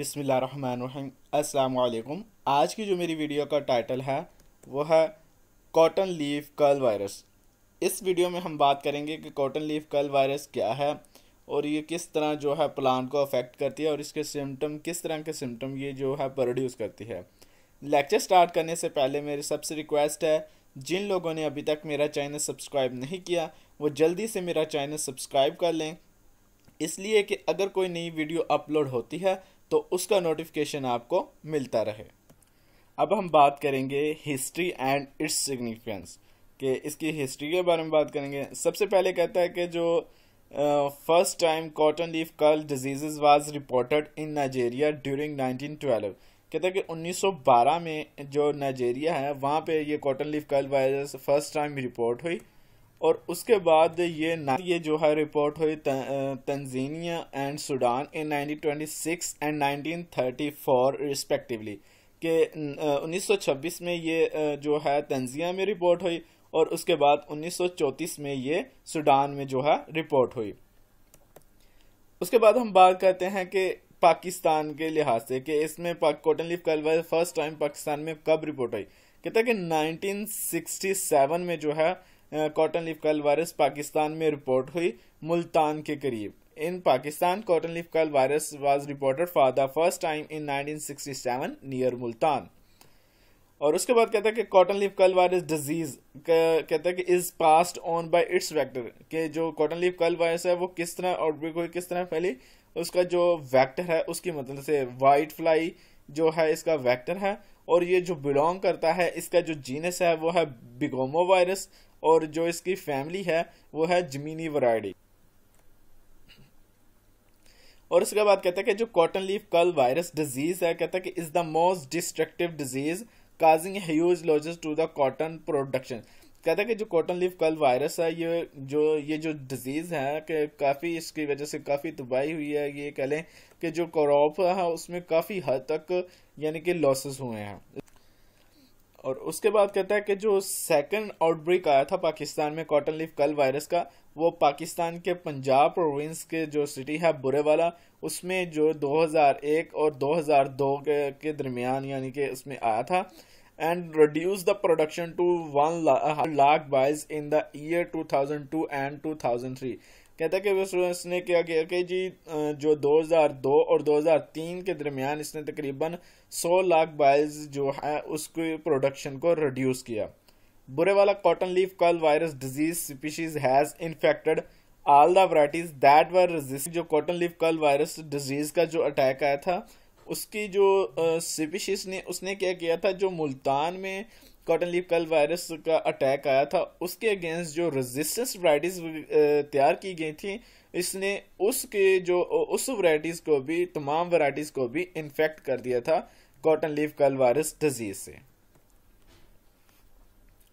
अस्सलाम वालेकुम आज की जो मेरी वीडियो का टाइटल है वो है कॉटन लीफ कर्ल वायरस इस वीडियो में हम बात करेंगे कि कॉटन लीफ कर्ल वायरस क्या है और ये किस तरह जो है प्लांट को अफेक्ट करती है और इसके सिम्टम किस तरह के सिम्टम ये जो है प्रोड्यूस करती है लेक्चर स्टार्ट करने से पहले मेरी सबसे रिक्वेस्ट है जिन लोगों ने अभी तक मेरा चैनल सब्सक्राइब नहीं किया वो जल्दी से मेरा चैनल सब्सक्राइब कर लें इसलिए कि अगर कोई नई वीडियो अपलोड होती है तो उसका नोटिफिकेशन आपको मिलता रहे अब हम बात करेंगे हिस्ट्री एंड इट्स सिग्निफिकेंस कि इसकी हिस्ट्री के बारे में बात करेंगे सबसे पहले कहता है कि जो first time cotton leaf curl disease was reported in Nigeria during 1912 कहता है कि 1912 में जो नाइजेरिया है वहाँ पे ये cotton leaf curl virus first time report हुई और उसके बाद ये ना ये जो है रिपोर्ट हुई Tanzania and Sudan in 1926 and 1934 respectively के 1926 में ये जो है तंजिया में रिपोर्ट हुई और उसके बाद 1934 में ये सूडान में जो है रिपोर्ट हुई उसके बाद हम बात करते हैं कि पाकिस्तान के लिहाज से कि इसमें cotton leaf curl first time Pakistan में कब रिपोर्ट हुई कहता है कि 1967 में जो है cotton leaf curl virus Pakistan में रिपोर्ट हुई मुल्तान के करीब इन Pakistan cotton leaf curl virus was reported for the first time in 1967 near Multan और उसके बाद कहता है कि cotton leaf curl virus disease कहता है कि is passed on by its vector के जो कॉटन लीफ कल वायरस है वो किस तरह आउटब्रेक हुई किस तरह फैली उसका जो वेक्टर है उसकी मतलब से वाइट फ्लाई जो है इसका वेक्टर है और ये जो बिलोंग करता है इसका जो जीनस है वो है बिगोमो वायरस और जो इसकी फैमिली है वो है जमीनी वराइडी और उसके बाद कहता है कि जो cotton leaf curl virus disease है कहता है कि is the most destructive disease causing huge losses to the cotton production कहता है कि जो कॉटन लीफ कल वायरस है ये जो ये जो डिजीज़ है कि काफ़ी इसकी वजह से काफ़ी तबाही हुई है ये कह लें कि जो क्रॉप है उसमें काफ़ी हद तक यानी कि लॉसेस हुए हैं और उसके बाद कहता है कि जो सेकंड आउटब्रेक आया था पाकिस्तान में कॉटन लीफ कल वायरस का वो पाकिस्तान के पंजाब प्रोविंस के जो सिटी है बुरे वाला उसमें जो 2001 और 2002 के के दरमियान यानी कि उसमें आया था and reduce the production to one lakh bales in the year 2002 and 2003 कहता है कि विश्वस उसने क्या किया कि जी जो 2002 और 2003 के दरमियान इसने तकरीबन 100 लाख बाइल्स जो है उसकी प्रोडक्शन को रिड्यूस किया बुरे वाला cotton leaf curl virus disease species has infected all the varieties that were resist जो cotton leaf curl virus disease का जो अटैक आया था उसकी जो स्पीशीज़ ने उसने क्या किया था जो मुल्तान में कॉटन लीफ कल वायरस का अटैक आया था उसके अगेंस्ट जो रेजिस्टेंस वराइटीज़ तैयार की गई थी इसने उसके जो उस वराइटीज़ को भी तमाम वराइटीज़ को भी इन्फेक्ट कर दिया था cotton leaf curl virus disease से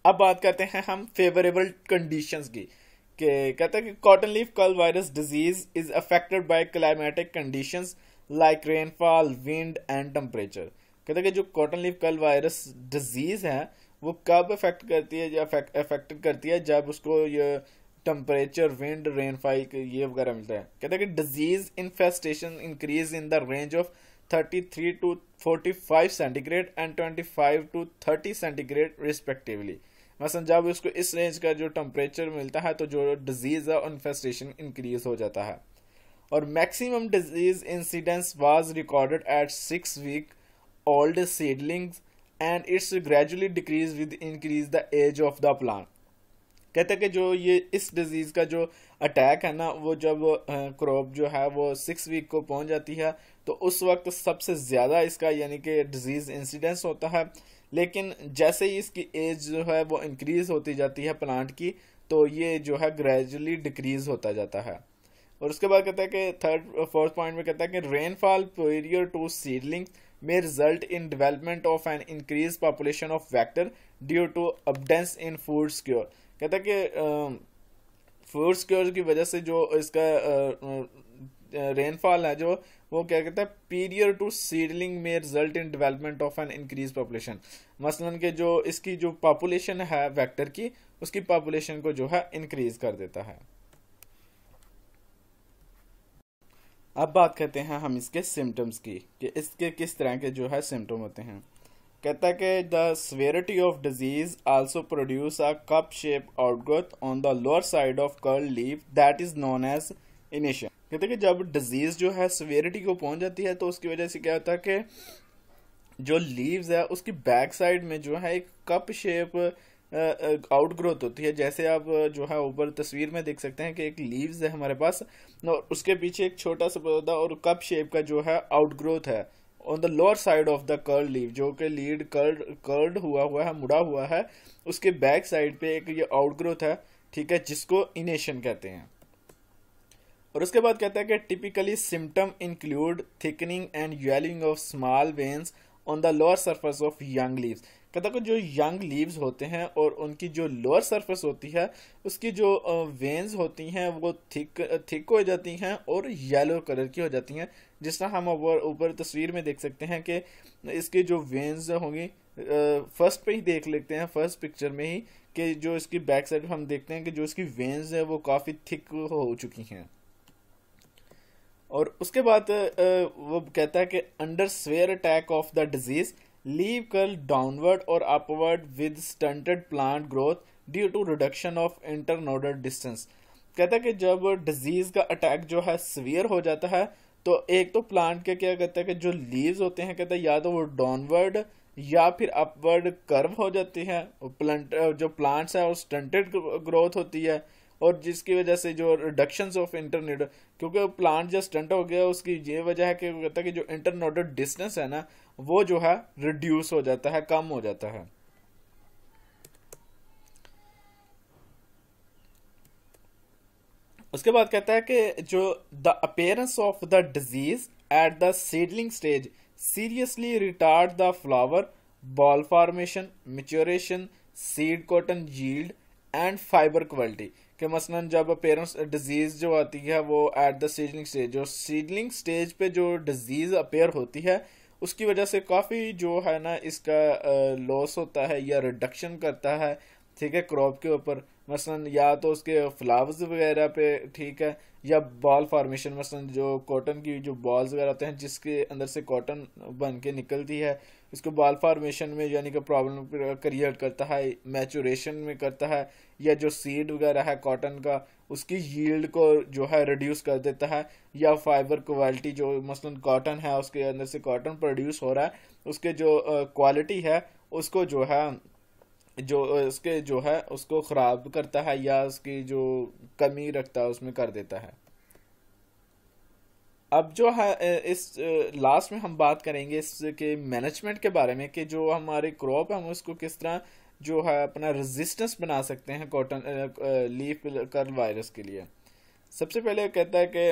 अब बात करते हैं हम फेवरेबल कंडीशंस की के कहते हैं कि cotton leaf curl virus disease is affected by climatic conditions like rainfall wind and temperature कहते हैं कि जो cotton leaf curl virus disease है वो कब अफेक्ट करती है या अफेक्टेड करती है जब उसको ये टम्परेचर विंड रेनफॉल ये वगैरह मिलता है कहते हैं कि disease infestation increase in the range of 33 to 45 centigrade and 25 to 30 centigrade respectively मसलन जब उसको इस रेंज का जो टम्परेचर मिलता है तो जो डिजीज़ है इन्फेस्टेशन इंक्रीज हो जाता है और maximum disease incidence was recorded at six week old seedlings and it's gradually decrease with increase the age of the plant कहते हैं कि जो ये इस डिज़ीज़ का जो अटैक है ना वो जब क्रॉप जो है वो सिक्स वीक को पहुंच जाती है तो उस वक्त सबसे ज़्यादा इसका यानी कि डिज़ीज़ इंसिडेंस होता है लेकिन जैसे ही इसकी एज जो है वो इंक्रीज़ होती जाती है प्लांट की तो ये जो है ग्रेजुअली डिक्रीज़ होता जाता है और उसके बाद कहता है कि थर्ड फोर्थ पॉइंट में कहता है कि rainfall prior to seedlings may result in development of an increased population of vector due to abundance in food secure कहता है कि फूड सिक्योर की वजह से जो इसका रेनफॉल है जो वो क्या कहता है पीरियड टू सीडलिंग में result in development of an increase population मसलन के जो इसकी जो पॉपुलेशन है वेक्टर की उसकी पॉपुलेशन को जो है इंक्रीज कर देता है अब बात करते हैं हम इसके सिम्टम्स की कि इसके किस तरह के जो है सिम्टम होते हैं कहता है कि the severity of disease also produce a cup shape outgrowth on the lower side of curl leave that is known as initial कहते हैं कि जब डिजीज़ जो है सवेरिटी को पहुंच जाती है तो उसकी वजह से क्या होता है कि जो लीव्स है उसकी बैक साइड में जो है एक कप शेप आउट ग्रोथ होती है जैसे आप जो है ऊपर तस्वीर में देख सकते हैं कि एक लीव्स है हमारे पास और उसके पीछे एक छोटा सा पौधा और कप शेप का जो है आउट ग्रोथ है on the lower side of the curled leave जो कि लीड कर्ड कर्ड हुआ हुआ है मुड़ा हुआ है उसके बैक साइड पे एक ये आउट ग्रोथ है ठीक है जिसको इनेशन कहते हैं और उसके बाद कहता है कि typically symptom include thickening and yellowing of small veins on the lower surface of young leaves कहता जो यंग लीव्स होते हैं और उनकी जो लोअर सरफेस होती है उसकी जो वेन्स होती हैं वो थिक थिक हो जाती हैं और येलो कलर की हो जाती हैं जिस तरह हम ऊपर तस्वीर में देख सकते हैं कि इसकी जो वेन्स होंगी फर्स्ट पे ही देख लेते हैं फर्स्ट पिक्चर में ही कि जो इसकी बैक साइड हम देखते हैं कि जो इसकी वेन्स है वो काफ़ी थिक हो चुकी हैं और उसके बाद वो कहता है कि under severe attack of the disease leave curl downward और upward with stunted plant growth due to reduction of internodal distance कहता है कि जब डिजीज का अटैक जो है सीवियर हो जाता है तो एक तो प्लांट के क्या कहता है कि जो लीव्स होते हैं कहता है या तो वो डाउनवर्ड या फिर अपवर्ड कर्व हो जाती है प्लांट जो प्लांट्स है वो स्टंटेड ग्रोथ होती है और जिसकी वजह से जो रिडक्शंस ऑफ इंटरनेट क्योंकि प्लांट जो स्टंट हो गया उसकी ये वजह है कि कहता है कि जो इंटरनोडल डिस्टेंस है ना वो जो है रिड्यूस हो जाता है कम हो जाता है उसके बाद कहता है कि जो the appearance of the disease at the seedling stage seriously retard the flower boll formation maturation seed cotton yield and fibre quality कि मसलन जब पेरेंट्स डिजीज़ uh, जो आती है वो एट द सीडलिंग स्टेज जो सीडलिंग स्टेज पे जो डिजीज़ अपेयर होती है उसकी वजह से काफ़ी जो है ना इसका लॉस uh, होता है या रिडक्शन करता है ठीक है क्रॉप के ऊपर मसलन या तो उसके फ्लावर्स वगैरह पे ठीक है या बॉल फार्मेशन मसलन जो कॉटन की जो बॉल्स वगैरह होते हैं जिसके अंदर से कॉटन बन के निकलती है इसको बाल फार्मेशन में यानी कि प्रॉब्लम क्रिएट करता है मैचुरेशन में करता है या जो सीड वगैरह है कॉटन का उसकी यील्ड को जो है रिड्यूस कर देता है या फाइबर क्वालिटी जो मसलन कॉटन है उसके अंदर से कॉटन प्रोड्यूस हो रहा है उसके जो क्वालिटी है उसको जो है जो उसके जो है उसको ख़राब करता है या उसकी जो कमी रखता है उसमें कर देता है अब जो है इस लास्ट में हम बात करेंगे इसके मैनेजमेंट के बारे में कि जो हमारे क्रॉप है हम उसको किस तरह जो है अपना रेजिस्टेंस बना सकते हैं कॉटन लीफ कर्ल वायरस के लिए सबसे पहले कहता है कि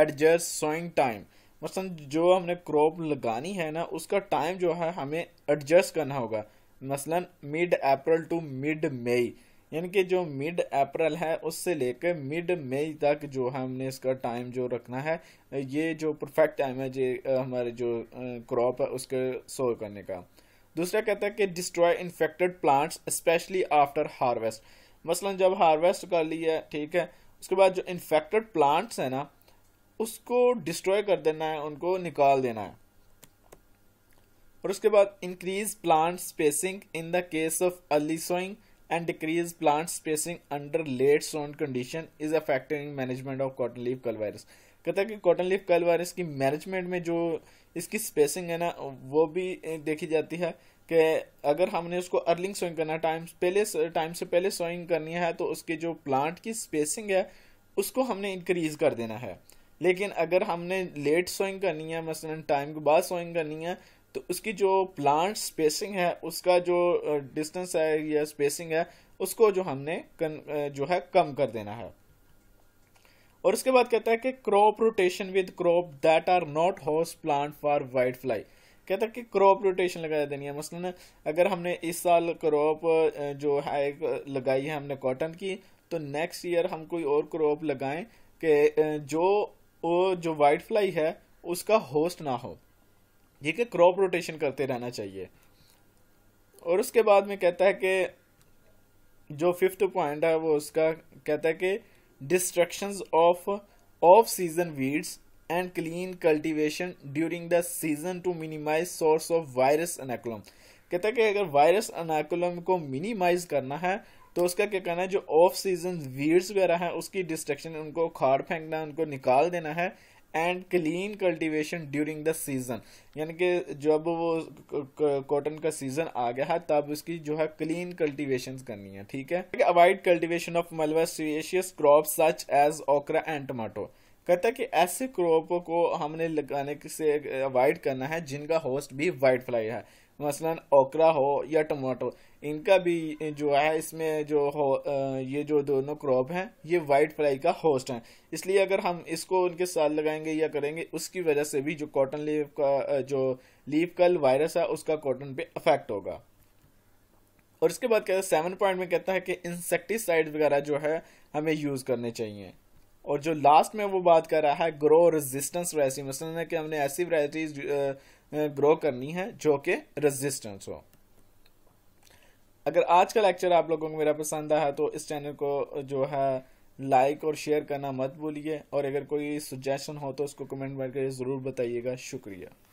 एडजस्ट सोइंग टाइम मसलन जो हमने क्रॉप लगानी है ना उसका टाइम जो है हमें एडजस्ट करना होगा मसलन mid April to mid May यानी कि जो मिड अप्रैल है उससे लेकर मिड मई तक जो है हमने इसका टाइम जो रखना है ये जो परफेक्ट टाइम है ये हमारे जो क्रॉप है उसके सो करने का दूसरा कहता है कि destroy infected plants specially after harvest मसलन जब हार्वेस्ट कर लिया है ठीक है उसके बाद जो इन्फेक्टेड प्लांट्स है ना उसको डिस्ट्रॉय कर देना है उनको निकाल देना है और उसके बाद increase plant spacing in the case of early sowing and decrease plant spacing under late sown condition is a factor in management of cotton leaf curl virus कहता है कि कॉटन लीफ कल वायरस की management में जो इसकी spacing है ना वो भी देखी जाती है कि अगर हमने उसको अर्लिंग सोइंग करना टाइम पहले टाइम से पहले सोइंग करनी है तो उसके जो प्लांट की स्पेसिंग है उसको हमने इंक्रीज कर देना है लेकिन अगर हमने लेट सोइंग करनी है मसलन टाइम के बाद सोइंग करनी है तो उसकी जो प्लांट स्पेसिंग है उसका जो डिस्टेंस है या स्पेसिंग है उसको जो हमने कन, जो है कम कर देना है और उसके बाद कहता है कि crop rotation with crop that are not house plant for white fly कहता है कि क्रॉप रोटेशन लगा देनी है मसलन अगर हमने इस साल क्रॉप जो है लगाई है हमने कॉटन की तो नेक्स्ट ईयर हम कोई और क्रॉप लगाएं कि जो जो वाइट फ्लाई है उसका होस्ट ना हो ठीक है क्रॉप रोटेशन करते रहना चाहिए और उसके बाद में कहता है कि जो फिफ्थ पॉइंट है वो उसका कहता है कि destruction of off season weeds and clean cultivation during the season to minimise source of virus inoculum कहता है कि अगर वायरस अनाकुलम को मिनिमाइज करना है तो उसका क्या कहना है जो ऑफ सीजन वीड्स वगैरह हैं उसकी डिस्ट्रक्शन उनको खाड़ फेंकना उनको निकाल देना है and clean cultivation during the season यानी कि जब वो कॉटन का सीज़न आ गया है तब उसकी जो है क्लीन कल्टीवेशन करनी है ठीक है avoid cultivation of malvaceous crop such as okra and tomato कहता है कि ऐसे क्रॉप को हमने लगाने से अवॉइड करना है जिनका होस्ट भी वाइट फ्लाई है मसलन ओकरा हो या टमाटो इनका भी जो है इसमें जो हो ये जो दोनों क्रॉप हैं ये वाइट फ्लाई का होस्ट हैं इसलिए अगर हम इसको उनके साथ लगाएंगे या करेंगे उसकी वजह से भी जो कॉटन लीव का जो लीव कल वायरस है उसका कॉटन पे अफेक्ट होगा और इसके बाद कहता है सेवन पॉइंट में कहता है कि इंसेक्टिसाइड वगैरह जो है हमें यूज़ करने चाहिए और जो लास्ट में वो बात कर रहा है ग्रो रेजिस्टेंस वैरायटी मसलन है कि हमने ऐसी वैरायटीज ग्रो करनी है जो कि रेजिस्टेंस हो अगर आज का लेक्चर आप लोगों को मेरा पसंद आया तो इस चैनल को जो है लाइक और शेयर करना मत भूलिए और अगर कोई सुजेशन हो तो उसको कमेंट करके ज़रूर बताइएगा शुक्रिया